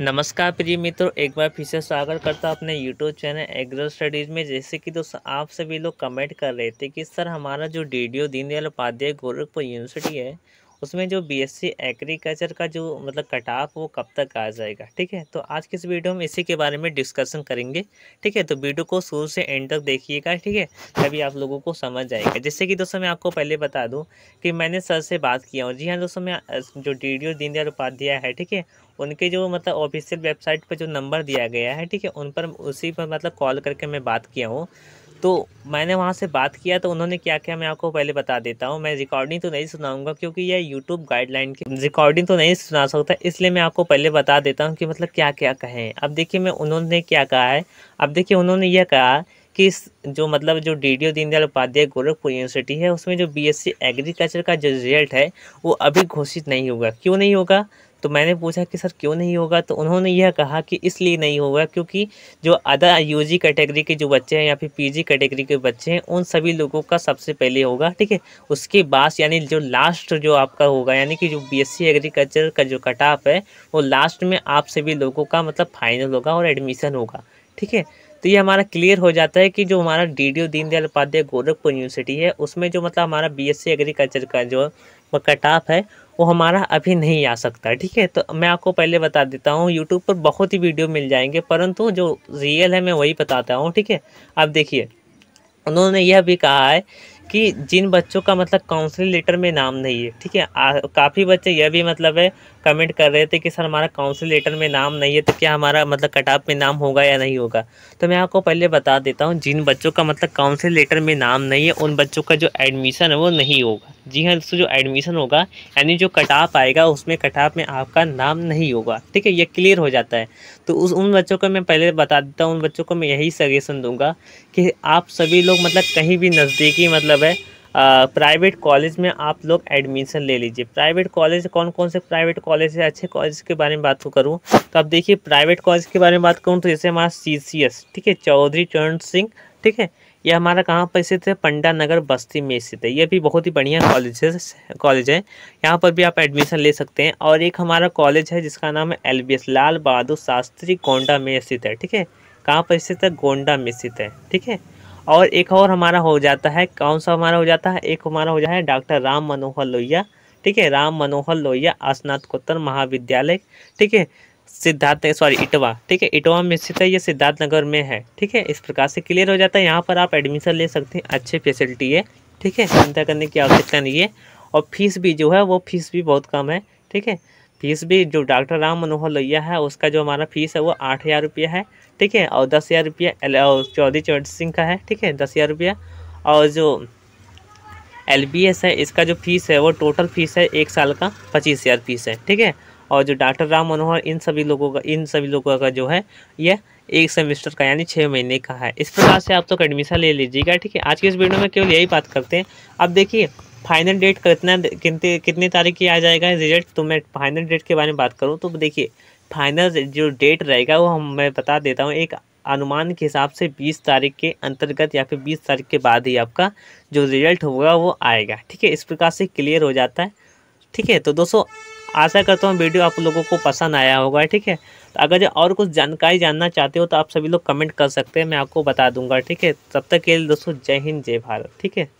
नमस्कार प्रिय मित्रों एक बार फिर से स्वागत करता हूँ अपने यूट्यूब चैनल एग्रो स्टडीज़ में जैसे कि दोस्तों आप सभी लोग कमेंट कर रहे थे कि सर हमारा जो D D O Deendayal Upadhyaya Gorakhpur university है उसमें जो बीएससी एग्रीकल्चर का जो मतलब कट ऑफ वो कब तक आ जाएगा ठीक है तो आज के इस वीडियो में इसी के बारे में डिस्कशन करेंगे ठीक है तो वीडियो को शुरू से एंड तक देखिएगा ठीक है तभी आप लोगों को समझ आएगा जैसे कि दोस्तों मैं आपको पहले बता दूँ कि मैंने सर से बात किया हूँ जी हाँ दोस्तों मैं जो डी डी दीनदयाल उपाध्याय है ठीक है उनके जो मतलब ऑफिशियल वेबसाइट पर जो नंबर दिया गया है ठीक है उन पर उसी पर मतलब कॉल करके मैं बात किया हूँ तो मैंने वहाँ से बात किया तो उन्होंने क्या किया मैं आपको पहले बता देता हूँ मैं रिकॉर्डिंग तो नहीं सुनाऊंगा क्योंकि यह यूट्यूब गाइडलाइन की रिकॉर्डिंग तो नहीं सुना सकता इसलिए मैं आपको पहले बता देता हूँ कि मतलब क्या क्या कहें अब देखिए मैं उन्होंने क्या कहा है अब देखिए उन्होंने यह कहा कि जो मतलब जो D D Deendayal Upadhyaya Gorakhpur university है उसमें जो सी एग्रीकल्चर का जो रिजल्ट है वो अभी घोषित नहीं होगा क्यों नहीं होगा तो मैंने पूछा कि सर क्यों नहीं होगा तो उन्होंने यह कहा कि इसलिए नहीं होगा क्योंकि जो अदर यू कैटेगरी के जो बच्चे हैं या फिर पीजी कैटेगरी के बच्चे हैं उन सभी लोगों का सबसे पहले होगा ठीक है उसके बाद यानी जो लास्ट जो आपका होगा यानी कि जो बीएससी एग्रीकल्चर का जो कट ऑफ है वो लास्ट में आप सभी लोगों का मतलब फाइनल होगा और एडमिशन होगा ठीक है तो ये हमारा क्लियर हो जाता है कि जो हमारा D D O Deendayal Upadhyaya Gorakhpur university है उसमें जो मतलब हमारा बीएससी एग्रीकल्चर का जो कटाप है वो हमारा अभी नहीं आ सकता ठीक है तो मैं आपको पहले बता देता हूँ यूट्यूब पर बहुत ही वीडियो मिल जाएंगे परंतु जो रियल है मैं वही बताता हूँ ठीक है आप देखिए उन्होंने यह भी कहा है कि जिन बच्चों का मतलब काउंसलिंग लेटर में नाम नहीं है ठीक है काफ़ी बच्चे यह भी मतलब है कमेंट कर रहे थे कि सर हमारा काउंसिल लेटर में नाम नहीं है तो क्या हमारा मतलब कटाप में नाम होगा या नहीं होगा तो मैं आपको पहले बता देता हूँ जिन बच्चों का मतलब काउंसिल लेटर में नाम नहीं है उन बच्चों का जो एडमिशन है वो नहीं होगा जी हाँ दोस्तों जो एडमिशन होगा यानी जो कटाप आएगा उसमें कटाप में आपका नाम नहीं होगा ठीक है ये क्लियर हो जाता है तो उस उन बच्चों को मैं पहले बता देता हूँ उन बच्चों को मैं यही सजेशन दूंगा कि आप सभी लोग मतलब कहीं भी नज़दीकी मतलब है प्राइवेट कॉलेज में आप लोग एडमिशन ले लीजिए प्राइवेट कॉलेज कौन कौन से प्राइवेट कॉलेज है अच्छे कॉलेज के बारे में बात करूँ तो आप देखिए प्राइवेट कॉलेज के बारे में बात करूँ तो जैसे हमारा सी ठीक है चौधरी चरण सिंह ठीक है यह हमारा कहाँ पर स्थित है पंडा नगर बस्ती में स्थित है यह भी बहुत ही बढ़िया कॉलेज कॉलेज है यहाँ पर भी आप एडमिशन ले सकते हैं और एक हमारा कॉलेज है जिसका नाम है एल लाल बहादुर शास्त्री गोंडा में स्थित है ठीक है कहाँ पर स्थित है गोंडा में स्थित है ठीक है और एक और हमारा हो जाता है कौन सा हमारा हो जाता है एक हमारा हो जाता है डॉक्टर राम मनोहर लोहिया ठीक है राम मनोहर लोहिया स्नातकोत्तर महाविद्यालय ठीक है सिद्धार्थ सॉरी इटवा ठीक है इटवा में स्थित है ये सिद्धार्थ नगर में है ठीक है इस प्रकार से क्लियर हो जाता है यहाँ पर आप एडमिशन ले सकते हैं अच्छी फैसिलिटी है ठीक है चिंता करने की आवश्यकता नहीं है और फीस भी जो है वो फीस भी बहुत कम है ठीक है फीस भी जो डॉक्टर राम मनोहर लोहिया है उसका जो हमारा फीस है वो आठ हज़ार रुपया है ठीक है और दस हज़ार रुपया चौधरी चौधरी सिंह का है ठीक है दस हज़ार रुपया और जो एल है इसका जो फीस है वो टोटल फीस है एक साल का पच्चीस हज़ार फीस है ठीक है और जो डॉक्टर राम मनोहर इन सभी लोगों का इन सभी लोगों का जो है यह एक सेमेस्टर का यानी छः महीने का है इस प्रकार से आप तो एडमिशन ले लीजिएगा ठीक है आज के इस वीडियो में केवल यही बात करते हैं अब देखिए फाइनल डेट कितना कितने कितनी तारीख की आ जाएगा रिजल्ट तो मैं फाइनल डेट के बारे में बात करूँ तो देखिए फाइनल जो डेट रहेगा वो हम मैं बता देता हूँ एक अनुमान के हिसाब से 20 तारीख के अंतर्गत या फिर 20 तारीख के बाद ही आपका जो रिजल्ट होगा वो आएगा ठीक है इस प्रकार से क्लियर हो जाता है ठीक है तो दोस्तों आशा करता हूँ वीडियो आप लोगों को पसंद आया होगा ठीक है तो अगर और कुछ जानकारी जानना चाहते हो तो आप सभी लोग कमेंट कर सकते हैं मैं आपको बता दूंगा ठीक है तब तक के लिए दोस्तों जय हिंद जय भारत ठीक है